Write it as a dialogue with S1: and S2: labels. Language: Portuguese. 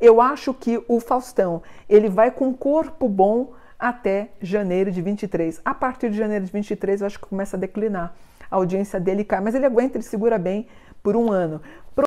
S1: Eu acho que o Faustão, ele vai com corpo bom até janeiro de 23. A partir de janeiro de 23, eu acho que começa a declinar. A audiência dele cai, mas ele aguenta, ele segura bem por um ano.